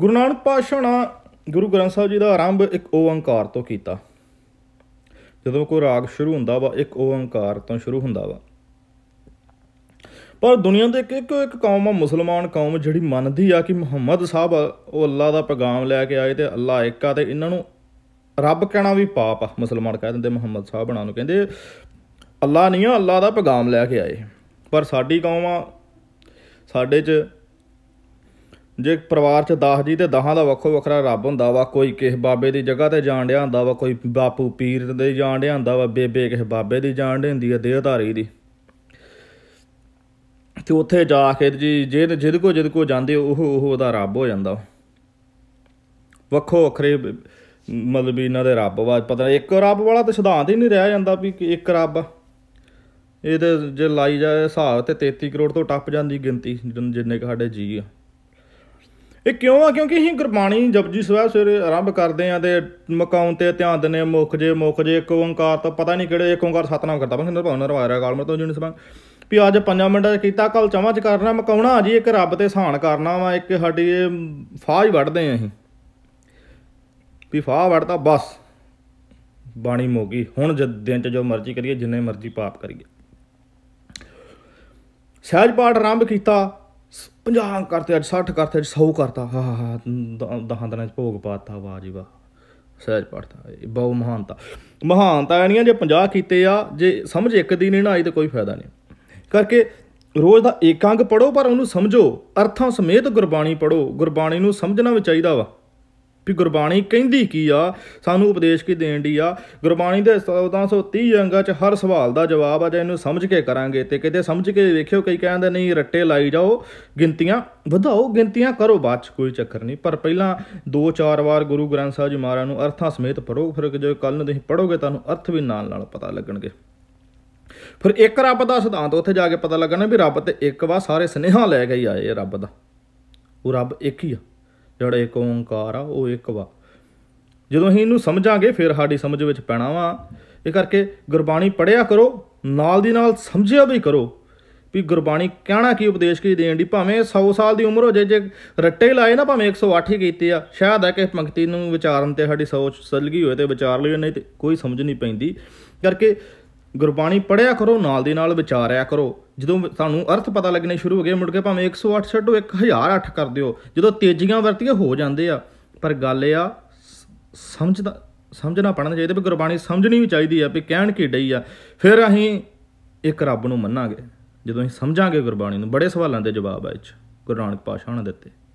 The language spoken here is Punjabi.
ਗੁਰੂ ਨਾਨਕ ਪਾਤਸ਼ਾਹ ਗੁਰੂ ਗ੍ਰੰਥ ਸਾਹਿਬ ਜੀ ਦਾ ਆਰੰਭ ਇੱਕ ਓੰਕਾਰ ਤੋਂ ਕੀਤਾ ਜਦੋਂ ਕੋਈ ਰਾਗ ਸ਼ੁਰੂ ਹੁੰਦਾ ਵਾ ਇੱਕ ਓੰਕਾਰ ਤੋਂ ਸ਼ੁਰੂ ਹੁੰਦਾ ਵਾ ਪਰ ਦੁਨੀਆ ਦੇ ਇੱਕ ਇੱਕ ਕੌਮ ਆ ਮੁਸਲਮਾਨ ਕੌਮ ਜਿਹੜੀ ਮੰਨਦੀ ਆ ਕਿ ਮੁਹੰਮਦ ਸਾਹਿਬ ਉਹ ਅੱਲਾ ਦਾ ਪੈਗਾਮ ਲੈ ਕੇ ਆਏ ਤੇ ਅੱਲਾ ਇੱਕ ਆ ਤੇ ਇਹਨਾਂ ਨੂੰ ਰੱਬ ਕਹਿਣਾ ਵੀ ਪਾਪ ਆ ਮੁਸਲਮਾਨ ਕਹਿ ਦਿੰਦੇ ਮੁਹੰਮਦ ਸਾਹਿਬ ਬਣਾ ਨੂੰ ਕਹਿੰਦੇ ਅੱਲਾ ਨਹੀਂ ਆ ਅੱਲਾ ਦਾ ਪੈਗਾਮ ਲੈ ਕੇ ਆਏ ਪਰ ਸਾਡੀ ਕੌਮ ਆ ਸਾਡੇ 'ਚ ਜੇ ਪਰਿਵਾਰ 'ਚ 10 ਜੀ ਤੇ 10 ਦਾ ਵੱਖੋ ਵੱਖਰਾ ਰੱਬ ਹੁੰਦਾ ਵਾ ਕੋਈ ਕਿਸ ਬਾਬੇ ਦੀ ਜਗ੍ਹਾ ਤੇ ਜਾਣ ਡਿਆ ਹੁੰਦਾ ਵਾ ਕੋਈ ਬਾਪੂ ਪੀਰ ਦੇ ਜਾਣ ਡਿਆ ਹੁੰਦਾ ਵਾ ਬੇਬੇ ਕਿਸ ਬਾਬੇ ਦੀ ਜਾਣ ਡਿਆ ਹੁੰਦੀ ਆ ਦੇਹਧਾਰੀ ਦੀ ਤੇ ਉੱਥੇ ਜਾ ਕੇ ਜੀ ਜਿਹਦ ਜਿਹਦ ਕੋ ਜਿਹਦ ਕੋ ਜਾਂਦੇ ਉਹ ਉਹ ਉਹਦਾ ਰੱਬ ਹੋ ਜਾਂਦਾ ਵੱਖੋ ਵੱਖਰੇ ਮਤਲਬ ਇਹਨਾਂ ਦੇ ਰੱਬ ਵਾ ਪਤਾ ਇੱਕ ਰੱਬ ਵਾਲਾ ਤਾਂ ਸਿਧਾਂਤ ਹੀ ਨਹੀਂ ਰਹਿ ਜਾਂਦਾ ਵੀ ਇੱਕ ਰੱਬ ਇਹਦੇ ਜੇ ਲਾਈ ਜਾਏ ਹਿਸਾਬ ਤੇ 33 ਕਰੋੜ ਤੋਂ ਟੱਪ ਜਾਂਦੀ ਗਿਣਤੀ ਜਿੰਨੇ ਸਾਡੇ ਜੀ ਆ ਇਹ ਕਿਉਂ ਆ ਕਿਉਂਕਿ ਅਸੀਂ ਗੁਰਬਾਣੀ ਜਪਜੀ ਸਵੇਰ ਸਵੇਰੇ ਆਰੰਭ ਕਰਦੇ ਆ ਤੇ ਮਕਾਉਂ ਤੇ ਧਿਆਨ ਦਨੇ ਮੁਖ ਜੇ ਮੁਖ ਜੇ ਇੱਕ ਓੰਕਾਰ ਤੋਂ ਪਤਾ ਨਹੀਂ ਕਿਹੜੇ ਇੱਕ ਓੰਕਾਰ ਸਤਨਾਮ ਕਰਦਾ ਬੰਦ ਨਰਵਾਇ ਰਿਹਾ ਗਾਲ ਤੋਂ ਜਿਉਂ ਸਭਾ ਵੀ ਅੱਜ 5 ਮਿੰਟ ਕੀਤਾ ਕੱਲ ਚਵਾਂ ਚ ਕਰਨਾ ਮਕਾਉਣਾ ਜੀ ਇੱਕ ਰੱਬ ਤੇ ਸਹਾਨ ਕਰਨਾ ਵਾ ਇੱਕ ਸਾਡੀ ਫਾਹ ਹੀ ਵੜਦੇ ਆ ਅਸੀਂ ਵੀ ਫਾਹ ਵੜਦਾ ਬਸ ਬਾਣੀ ਮੋਗੀ ਹੁਣ ਜਦ ਦਿਨ ਚ ਜੋ ਮਰਜ਼ੀ ਕਰੀਏ ਜਿੰਨੇ ਮਰਜ਼ੀ ਪਾਪ ਕਰੀਏ ਸਹਿਜ ਪਾਠ ਆਰੰਭ ਕੀਤਾ 50 ਕਰਤੇ ਅੱਜ 60 ਕਰਤੇ ਅੱਜ 100 ਕਰਤਾ ਹਾ ਹਾ ਹਾ ਦਹਾਂ ਦਿਨਾਂ ਚ ਭੋਗ ਪਾਤਾ ਵਾਹ ਜੀ ਵਾਹ ਸਹਿਜ ਪੜਤਾ ਇਹ ਬਹੁ ਮਹਾਨਤਾ ਮਹਾਨਤਾ ਆਣੀਆਂ ਜੇ 50 ਕੀਤੇ ਆ ਜੇ ਸਮਝ ਇੱਕ ਦੀ ਨਹੀਂ ਨਾਈ ਤਾਂ ਤੇ ਕੋਈ ਫਾਇਦਾ ਨਹੀਂ ਕਰਕੇ ਰੋਜ਼ ਦਾ ਏਕਾਂਗ ਪੜੋ ਪਰ ਉਹਨੂੰ ਸਮਝੋ ਅਰਥਾਂ ਸਮੇਤ ਗੁਰਬਾਣੀ ਪੜੋ ਗੁਰਬਾਣੀ ਨੂੰ ਸਮਝਣਾ ਵੀ ਚਾਹੀਦਾ ਵਾ ਵੀ ਗੁਰਬਾਣੀ ਕਹਿੰਦੀ ਕੀ ਆ ਸਾਨੂੰ ਉਪਦੇਸ਼ ਕੀ ਦੇਣ ਦੀ ਆ ਗੁਰਬਾਣੀ ਦੇ 1730 ਅੰਗਾਂ 'ਚ ਹਰ ਸਵਾਲ ਦਾ ਜਵਾਬ ਆ ਜੇ ਇਹਨੂੰ ਸਮਝ ਕੇ ਕਰਾਂਗੇ ਤੇ ਕਿਤੇ ਸਮਝ ਕੇ ਵੇਖਿਓ ਕਈ ਕਹਿੰਦੇ ਨਹੀਂ ਰੱਟੇ ਲਾਈ ਜਾਓ ਗਿਣਤੀਆਂ ਵਧਾਓ ਗਿਣਤੀਆਂ ਕਰੋ ਬਾਅਦ 'ਚ ਕੋਈ ਚੱਕਰ ਨਹੀਂ ਪਰ ਪਹਿਲਾਂ ਦੋ ਚਾਰ ਵਾਰ ਗੁਰੂ ਗ੍ਰੰਥ ਸਾਹਿਬ ਜੀ ਮਹਾਰਾਜ ਨੂੰ ਅਰਥਾਂ ਸਮੇਤ ਪੜੋ ਫਿਰ ਜੇ ਕੱਲ ਨੂੰ ਤੁਸੀਂ ਪੜੋਗੇ ਤੁਹਾਨੂੰ ਅਰਥ ਵੀ ਨਾਲ ਨਾਲ ਪਤਾ ਲੱਗਣਗੇ ਫਿਰ ਇੱਕ ਰੱਬ ਦਾ ਸਿਧਾਂਤ ਉੱਥੇ ਜਾ ਕੇ ਪਤਾ ਲੱਗਣਾ ਵੀ ਰੱਬ ਤੇ ਇੱਕ ਵਾ ਸਾਰੇ ਸਨੇਹਾ ਲੈ ਗਈ ਆਏ ਰੱਬ ਦਾ ਉਹ ਰੱਬ ਇੱਕ ਹੀ ਆ ਜਿਹੜਾ ਇੱਕ ਓੰਕਾਰ ਆ ਉਹ ਇੱਕ ਵਾ ਜਦੋਂ ਅਸੀਂ ਇਹਨੂੰ ਸਮਝਾਂਗੇ ਫਿਰ ਸਾਡੀ ਸਮਝ ਵਿੱਚ ਪੈਣਾ ਵਾ ਇਹ ਕਰਕੇ ਗੁਰਬਾਣੀ ਪੜਿਆ ਕਰੋ ਨਾਲ ਦੀ ਨਾਲ ਸਮਝਿਆ ਵੀ ਕਰੋ ਵੀ ਗੁਰਬਾਣੀ ਕਹਿਣਾ ਕੀ ਉਪਦੇਸ਼ ਕੀ ਦੇਣ ਦੀ ਭਾਵੇਂ 100 ਸਾਲ ਦੀ ਉਮਰ ਹੋ ਜਾਏ ਜੇ ਰੱਟੇ ਲਾਏ ਨਾ ਭਾਵੇਂ 108 ਹੀ ਕੀਤੇ ਆ ਸ਼ਾਇਦ ਹੈ ਕਿ ਪੰਕਤੀ ਨੂੰ ਵਿਚਾਰਨ ਤੇ ਸਾਡੀ ਸੋਚ ਸਲਗੀ ਹੋਏ ਤੇ ਵਿਚਾਰ ਲਈ ਨਹੀਂ ਤੇ ਕੋਈ ਸਮਝ ਨਹੀਂ ਪੈਂਦੀ ਕਰਕੇ ਗੁਰਬਾਣੀ ਪੜਿਆ ਕਰੋ ਨਾਲ ਦੇ ਨਾਲ ਵਿਚਾਰਿਆ ਕਰੋ ਜਦੋਂ ਤੁਹਾਨੂੰ ਅਰਥ ਪਤਾ ਲੱਗਣੇ ਸ਼ੁਰੂ ਹੋ ਗਏ ਮੁੜ ਕੇ ਭਾਵੇਂ 108 ਛੱਡੋ 1008 ਕਰ ਦਿਓ ਜਦੋਂ ਤੇਜ਼ੀਆਂ ਵਰਤੀਆਂ ਹੋ ਜਾਂਦੇ ਆ ਪਰ ਗੱਲ ਇਹ ਆ ਸਮਝਦਾ ਸਮਝਣਾ ਪੜਨਾ ਚਾਹੀਦਾ ਵੀ ਗੁਰਬਾਣੀ ਸਮਝਣੀ ਵੀ ਚਾਹੀਦੀ ਆ ਵੀ ਕਹਿਣ ਕੀ ਡਈ ਆ ਫਿਰ ਅਸੀਂ ਇੱਕ ਰੱਬ ਨੂੰ ਮੰਨਾਂਗੇ ਜਦੋਂ ਅਸੀਂ ਸਮਝਾਂਗੇ ਗੁਰਬਾਣੀ ਨੂੰ ਬੜੇ ਸਵਾਲਾਂ ਦੇ ਜਵਾਬ ਆ ਇਹ ਚ ਗੁਰਨਾਨਕ ਪਾਸ਼ਾ ਨੇ ਦਿੱਤੇ